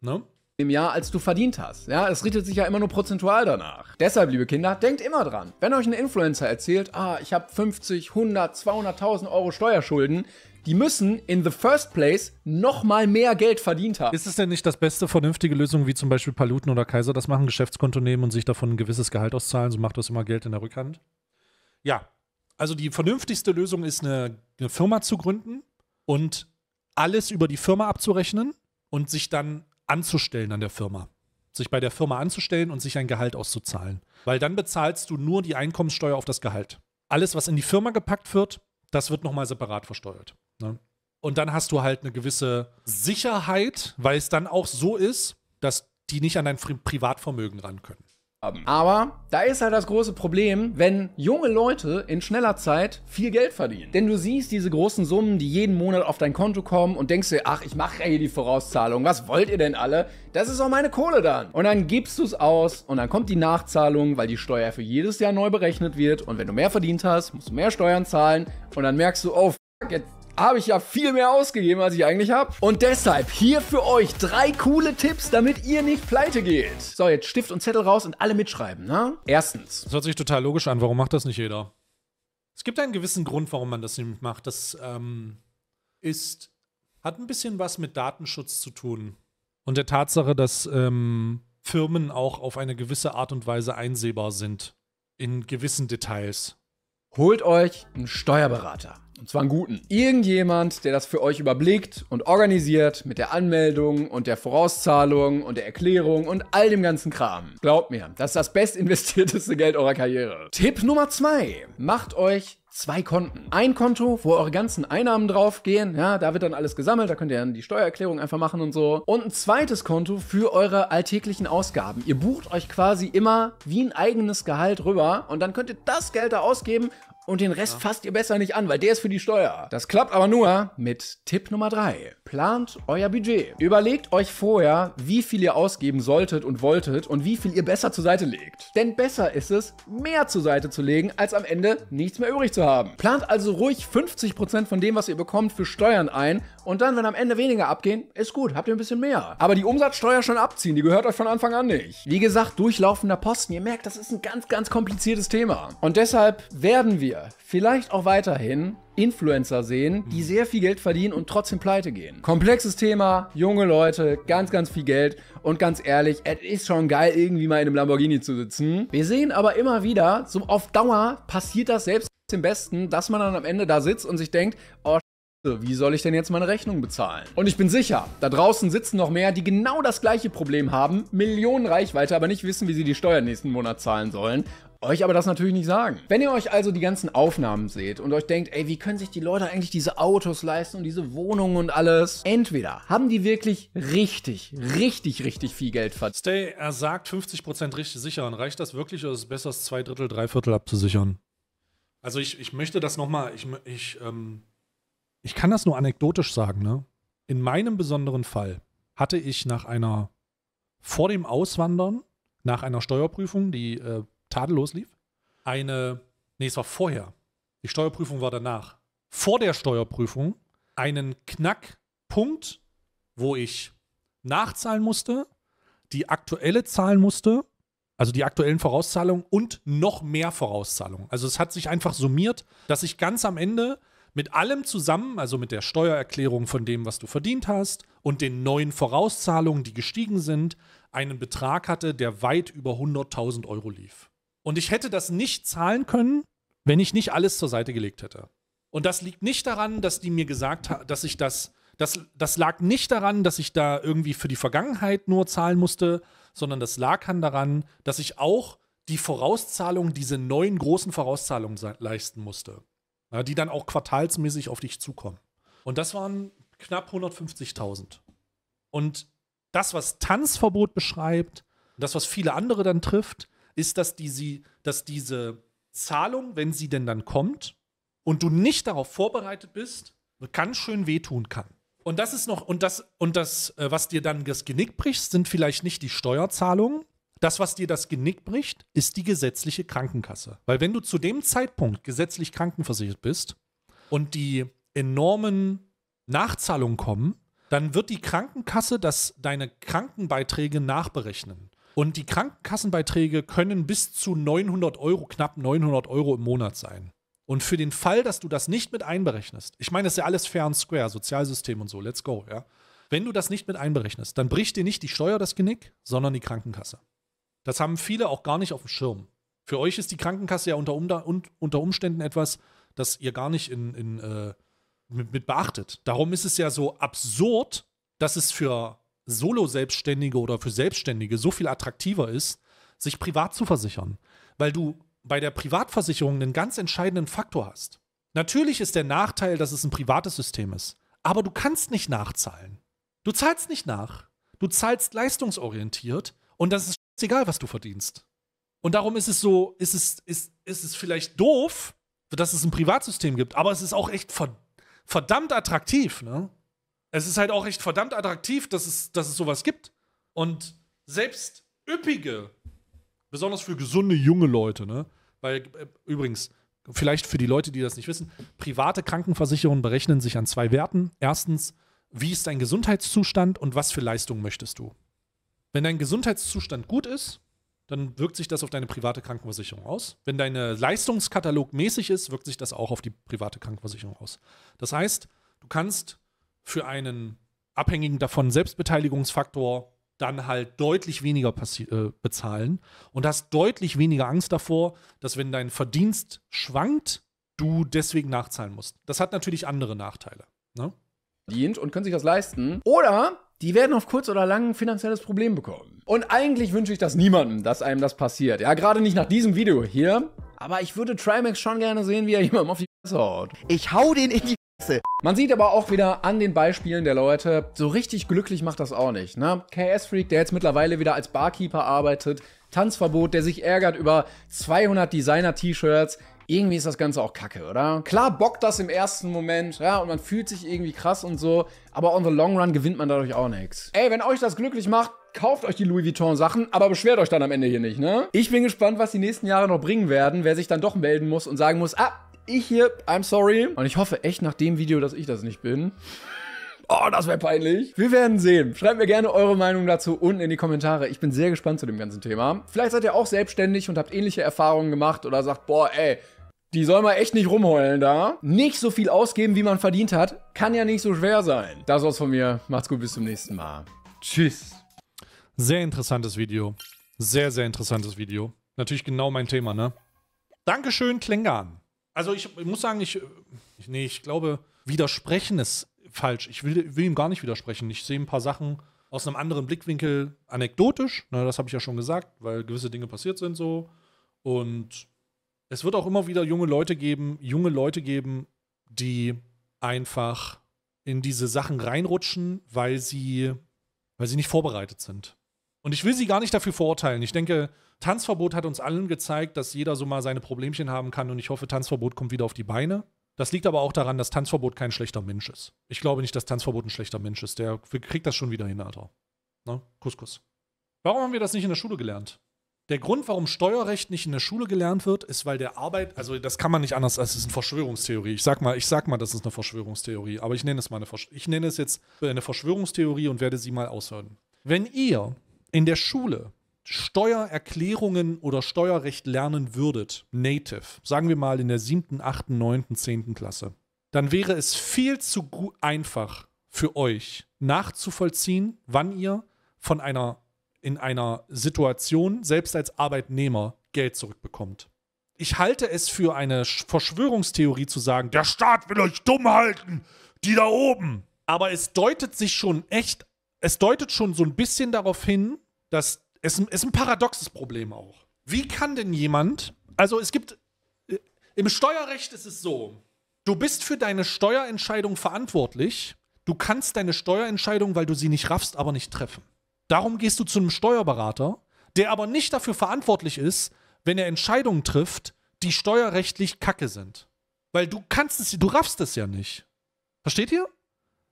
Ne? Im Jahr, als du verdient hast. Ja, es richtet sich ja immer nur prozentual danach. Deshalb, liebe Kinder, denkt immer dran. Wenn euch ein Influencer erzählt, ah, ich habe 50, 100, 200.000 Euro Steuerschulden, die müssen in the first place noch mal mehr Geld verdient haben. Ist es denn nicht das beste, vernünftige Lösung, wie zum Beispiel Paluten oder Kaiser das machen, Geschäftskonto nehmen und sich davon ein gewisses Gehalt auszahlen, so macht das immer Geld in der Rückhand? Ja, also die vernünftigste Lösung ist, eine, eine Firma zu gründen und alles über die Firma abzurechnen und sich dann anzustellen an der Firma sich bei der Firma anzustellen und sich ein Gehalt auszuzahlen. Weil dann bezahlst du nur die Einkommenssteuer auf das Gehalt. Alles, was in die Firma gepackt wird, das wird nochmal separat versteuert. Ne? Und dann hast du halt eine gewisse Sicherheit, weil es dann auch so ist, dass die nicht an dein Privatvermögen ran können. Aber da ist halt das große Problem, wenn junge Leute in schneller Zeit viel Geld verdienen. Denn du siehst diese großen Summen, die jeden Monat auf dein Konto kommen und denkst dir, ach, ich mache ja hier die Vorauszahlung, was wollt ihr denn alle? Das ist auch meine Kohle dann. Und dann gibst du es aus und dann kommt die Nachzahlung, weil die Steuer für jedes Jahr neu berechnet wird. Und wenn du mehr verdient hast, musst du mehr Steuern zahlen und dann merkst du, oh, fuck, jetzt habe ich ja viel mehr ausgegeben, als ich eigentlich habe. Und deshalb hier für euch drei coole Tipps, damit ihr nicht pleite geht. So, jetzt Stift und Zettel raus und alle mitschreiben, ne? Erstens. Das hört sich total logisch an. Warum macht das nicht jeder? Es gibt einen gewissen Grund, warum man das nämlich macht. Das ähm, ist, hat ein bisschen was mit Datenschutz zu tun. Und der Tatsache, dass ähm, Firmen auch auf eine gewisse Art und Weise einsehbar sind. In gewissen Details. Holt euch einen Steuerberater. Und zwar einen guten. Irgendjemand, der das für euch überblickt und organisiert mit der Anmeldung und der Vorauszahlung und der Erklärung und all dem ganzen Kram. Glaubt mir, das ist das bestinvestierteste Geld eurer Karriere. Tipp Nummer zwei: Macht euch zwei Konten. Ein Konto, wo eure ganzen Einnahmen draufgehen, ja, da wird dann alles gesammelt, da könnt ihr dann die Steuererklärung einfach machen und so. Und ein zweites Konto für eure alltäglichen Ausgaben. Ihr bucht euch quasi immer wie ein eigenes Gehalt rüber und dann könnt ihr das Geld da ausgeben und den Rest ja. fasst ihr besser nicht an, weil der ist für die Steuer. Das klappt aber nur mit Tipp Nummer 3. Plant euer Budget. Überlegt euch vorher, wie viel ihr ausgeben solltet und wolltet und wie viel ihr besser zur Seite legt. Denn besser ist es, mehr zur Seite zu legen, als am Ende nichts mehr übrig zu haben. Plant also ruhig 50% von dem, was ihr bekommt, für Steuern ein und dann, wenn am Ende weniger abgehen, ist gut, habt ihr ein bisschen mehr. Aber die Umsatzsteuer schon abziehen, die gehört euch von Anfang an nicht. Wie gesagt, durchlaufender Posten, ihr merkt, das ist ein ganz, ganz kompliziertes Thema. Und deshalb werden wir wir vielleicht auch weiterhin Influencer sehen, die mhm. sehr viel Geld verdienen und trotzdem pleite gehen. Komplexes Thema, junge Leute, ganz, ganz viel Geld und ganz ehrlich, es ist schon geil, irgendwie mal in einem Lamborghini zu sitzen. Wir sehen aber immer wieder, so auf Dauer passiert das selbst dem Besten, dass man dann am Ende da sitzt und sich denkt, oh, wie soll ich denn jetzt meine Rechnung bezahlen? Und ich bin sicher, da draußen sitzen noch mehr, die genau das gleiche Problem haben, Millionen Reichweite, aber nicht wissen, wie sie die Steuern nächsten Monat zahlen sollen euch aber das natürlich nicht sagen. Wenn ihr euch also die ganzen Aufnahmen seht und euch denkt, ey, wie können sich die Leute eigentlich diese Autos leisten und diese Wohnungen und alles? Entweder haben die wirklich richtig, richtig, richtig viel Geld verdient. Stay, er sagt 50% richtig sichern. Reicht das wirklich oder ist es besser, zwei Drittel, drei Viertel abzusichern? Also ich, ich möchte das nochmal, ich, ich, ähm, ich kann das nur anekdotisch sagen, ne? In meinem besonderen Fall hatte ich nach einer, vor dem Auswandern, nach einer Steuerprüfung, die äh, tadellos lief? Eine, nee, es war vorher. Die Steuerprüfung war danach. Vor der Steuerprüfung einen Knackpunkt, wo ich nachzahlen musste, die aktuelle zahlen musste, also die aktuellen Vorauszahlungen und noch mehr Vorauszahlungen. Also es hat sich einfach summiert, dass ich ganz am Ende mit allem zusammen, also mit der Steuererklärung von dem, was du verdient hast und den neuen Vorauszahlungen, die gestiegen sind, einen Betrag hatte, der weit über 100.000 Euro lief. Und ich hätte das nicht zahlen können, wenn ich nicht alles zur Seite gelegt hätte. Und das liegt nicht daran, dass die mir gesagt hat, dass ich das, das, das lag nicht daran, dass ich da irgendwie für die Vergangenheit nur zahlen musste, sondern das lag daran, dass ich auch die Vorauszahlung, diese neuen großen Vorauszahlungen leisten musste, die dann auch quartalsmäßig auf dich zukommen. Und das waren knapp 150.000. Und das, was Tanzverbot beschreibt, das, was viele andere dann trifft, ist, dass, die sie, dass diese Zahlung, wenn sie denn dann kommt und du nicht darauf vorbereitet bist, ganz schön wehtun kann. Und das ist noch, und das, und das, äh, was dir dann das Genick bricht, sind vielleicht nicht die Steuerzahlungen. Das, was dir das Genick bricht, ist die gesetzliche Krankenkasse. Weil wenn du zu dem Zeitpunkt gesetzlich krankenversichert bist und die enormen Nachzahlungen kommen, dann wird die Krankenkasse das, deine Krankenbeiträge nachberechnen. Und die Krankenkassenbeiträge können bis zu 900 Euro, knapp 900 Euro im Monat sein. Und für den Fall, dass du das nicht mit einberechnest, ich meine, das ist ja alles fair und square, Sozialsystem und so, let's go, ja. Wenn du das nicht mit einberechnest, dann bricht dir nicht die Steuer das Genick, sondern die Krankenkasse. Das haben viele auch gar nicht auf dem Schirm. Für euch ist die Krankenkasse ja unter, unter Umständen etwas, das ihr gar nicht in, in, äh, mit, mit beachtet. Darum ist es ja so absurd, dass es für Solo-Selbstständige oder für Selbstständige so viel attraktiver ist, sich privat zu versichern, weil du bei der Privatversicherung einen ganz entscheidenden Faktor hast. Natürlich ist der Nachteil, dass es ein privates System ist, aber du kannst nicht nachzahlen. Du zahlst nicht nach. Du zahlst leistungsorientiert und das ist egal, was du verdienst. Und darum ist es so, ist es, ist, ist es vielleicht doof, dass es ein Privatsystem gibt, aber es ist auch echt verdammt attraktiv, ne? es ist halt auch echt verdammt attraktiv, dass es, dass es sowas gibt. Und selbst üppige, besonders für gesunde junge Leute, ne? Weil äh, übrigens, vielleicht für die Leute, die das nicht wissen, private Krankenversicherungen berechnen sich an zwei Werten. Erstens, wie ist dein Gesundheitszustand und was für Leistung möchtest du? Wenn dein Gesundheitszustand gut ist, dann wirkt sich das auf deine private Krankenversicherung aus. Wenn dein Leistungskatalog mäßig ist, wirkt sich das auch auf die private Krankenversicherung aus. Das heißt, du kannst für einen abhängigen davon Selbstbeteiligungsfaktor dann halt deutlich weniger äh, bezahlen und hast deutlich weniger Angst davor, dass wenn dein Verdienst schwankt, du deswegen nachzahlen musst. Das hat natürlich andere Nachteile. Ne? Dient und können sich das leisten. Oder die werden auf kurz oder lang ein finanzielles Problem bekommen. Und eigentlich wünsche ich das niemandem, dass einem das passiert. Ja, gerade nicht nach diesem Video hier. Aber ich würde Trimax schon gerne sehen, wie er jemandem auf die Fresse haut. Ich hau den in die man sieht aber auch wieder an den Beispielen der Leute, so richtig glücklich macht das auch nicht. Ne? KS-Freak, der jetzt mittlerweile wieder als Barkeeper arbeitet, Tanzverbot, der sich ärgert über 200 Designer-T-Shirts. Irgendwie ist das Ganze auch kacke, oder? Klar bockt das im ersten Moment, ja, und man fühlt sich irgendwie krass und so, aber on the long run gewinnt man dadurch auch nichts. Ey, wenn euch das glücklich macht, kauft euch die Louis Vuitton Sachen, aber beschwert euch dann am Ende hier nicht, ne? Ich bin gespannt, was die nächsten Jahre noch bringen werden, wer sich dann doch melden muss und sagen muss, ah, ich hier, I'm sorry. Und ich hoffe echt nach dem Video, dass ich das nicht bin. Oh, das wäre peinlich. Wir werden sehen. Schreibt mir gerne eure Meinung dazu unten in die Kommentare. Ich bin sehr gespannt zu dem ganzen Thema. Vielleicht seid ihr auch selbstständig und habt ähnliche Erfahrungen gemacht oder sagt, boah, ey, die soll man echt nicht rumheulen da. Nicht so viel ausgeben, wie man verdient hat, kann ja nicht so schwer sein. Das war's von mir. Macht's gut, bis zum nächsten Mal. Tschüss. Sehr interessantes Video. Sehr, sehr interessantes Video. Natürlich genau mein Thema, ne? Dankeschön, Klingan. Also ich, ich muss sagen, ich, ich, äh, nee, ich glaube, widersprechen ist falsch. Ich will, will ihm gar nicht widersprechen. Ich sehe ein paar Sachen aus einem anderen Blickwinkel anekdotisch. Na, ne, das habe ich ja schon gesagt, weil gewisse Dinge passiert sind so. Und es wird auch immer wieder junge Leute geben, junge Leute geben, die einfach in diese Sachen reinrutschen, weil sie, weil sie nicht vorbereitet sind. Und ich will sie gar nicht dafür verurteilen. Ich denke, Tanzverbot hat uns allen gezeigt, dass jeder so mal seine Problemchen haben kann und ich hoffe, Tanzverbot kommt wieder auf die Beine. Das liegt aber auch daran, dass Tanzverbot kein schlechter Mensch ist. Ich glaube nicht, dass Tanzverbot ein schlechter Mensch ist. Der kriegt das schon wieder hin, Alter. Ne? Kuss, Kuss. Warum haben wir das nicht in der Schule gelernt? Der Grund, warum Steuerrecht nicht in der Schule gelernt wird, ist, weil der Arbeit, also das kann man nicht anders, das ist eine Verschwörungstheorie. Ich sag mal, ich sag mal, das ist eine Verschwörungstheorie, aber ich nenne es mal eine Versch ich nenne es jetzt eine Verschwörungstheorie und werde sie mal aushören. Wenn ihr in der Schule Steuererklärungen oder Steuerrecht lernen würdet, native, sagen wir mal in der siebten, achten, neunten, zehnten Klasse, dann wäre es viel zu einfach für euch nachzuvollziehen, wann ihr von einer in einer Situation selbst als Arbeitnehmer Geld zurückbekommt. Ich halte es für eine Verschwörungstheorie zu sagen, der Staat will euch dumm halten, die da oben. Aber es deutet sich schon echt, es deutet schon so ein bisschen darauf hin, dass es ist ein paradoxes Problem auch. Wie kann denn jemand, also es gibt, äh, im Steuerrecht ist es so, du bist für deine Steuerentscheidung verantwortlich, du kannst deine Steuerentscheidung, weil du sie nicht raffst, aber nicht treffen. Darum gehst du zu einem Steuerberater, der aber nicht dafür verantwortlich ist, wenn er Entscheidungen trifft, die steuerrechtlich kacke sind. Weil du kannst es, du raffst es ja nicht. Versteht ihr?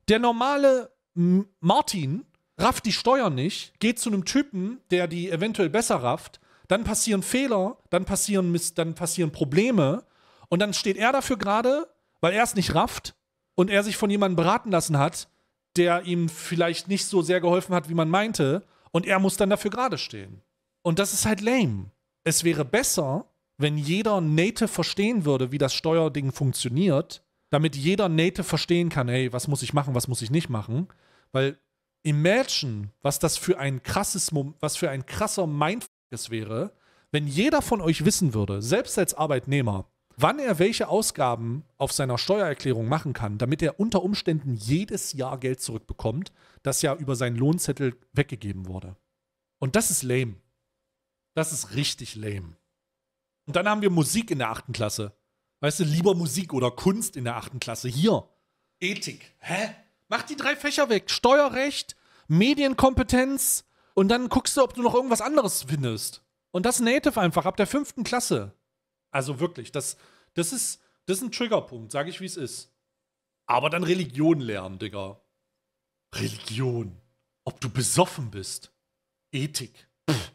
Der normale Martin rafft die Steuern nicht, geht zu einem Typen, der die eventuell besser rafft, dann passieren Fehler, dann passieren, dann passieren Probleme und dann steht er dafür gerade, weil er es nicht rafft und er sich von jemandem beraten lassen hat, der ihm vielleicht nicht so sehr geholfen hat, wie man meinte und er muss dann dafür gerade stehen. Und das ist halt lame. Es wäre besser, wenn jeder Native verstehen würde, wie das Steuerding funktioniert, damit jeder Native verstehen kann, hey, was muss ich machen, was muss ich nicht machen, weil imagine, was das für ein krasses, was für ein krasser Mindfuck es wäre, wenn jeder von euch wissen würde, selbst als Arbeitnehmer, wann er welche Ausgaben auf seiner Steuererklärung machen kann, damit er unter Umständen jedes Jahr Geld zurückbekommt, das ja über seinen Lohnzettel weggegeben wurde. Und das ist lame. Das ist richtig lame. Und dann haben wir Musik in der achten Klasse. Weißt du, lieber Musik oder Kunst in der achten Klasse. Hier. Ethik. Hä? Mach die drei Fächer weg. Steuerrecht, Medienkompetenz und dann guckst du, ob du noch irgendwas anderes findest. Und das Native einfach ab der fünften Klasse. Also wirklich, das, das, ist, das ist ein Triggerpunkt, sage ich, wie es ist. Aber dann Religion lernen, Digga. Religion. Ob du besoffen bist. Ethik. Pff,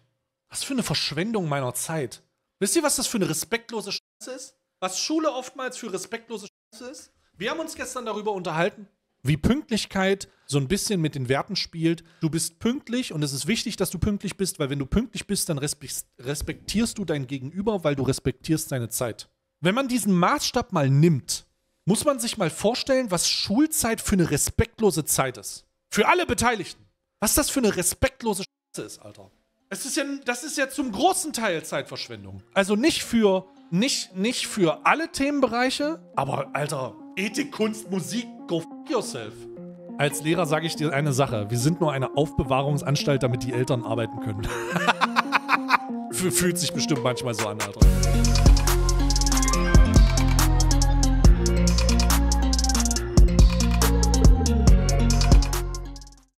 was für eine Verschwendung meiner Zeit. Wisst ihr, was das für eine respektlose Scheiße ist? Was Schule oftmals für respektlose Scheiße ist? Wir haben uns gestern darüber unterhalten, wie Pünktlichkeit so ein bisschen mit den Werten spielt. Du bist pünktlich und es ist wichtig, dass du pünktlich bist, weil wenn du pünktlich bist, dann respektierst du dein Gegenüber, weil du respektierst seine Zeit. Wenn man diesen Maßstab mal nimmt, muss man sich mal vorstellen, was Schulzeit für eine respektlose Zeit ist. Für alle Beteiligten. Was das für eine respektlose Scheiße ist, Alter. Es ist ja, das ist ja zum großen Teil Zeitverschwendung. Also nicht für, nicht, nicht für alle Themenbereiche, aber Alter, Ethik, Kunst, Musik, go f yourself. Als Lehrer sage ich dir eine Sache. Wir sind nur eine Aufbewahrungsanstalt, damit die Eltern arbeiten können. [LAUGHS] Fühlt sich bestimmt manchmal so an, Alter.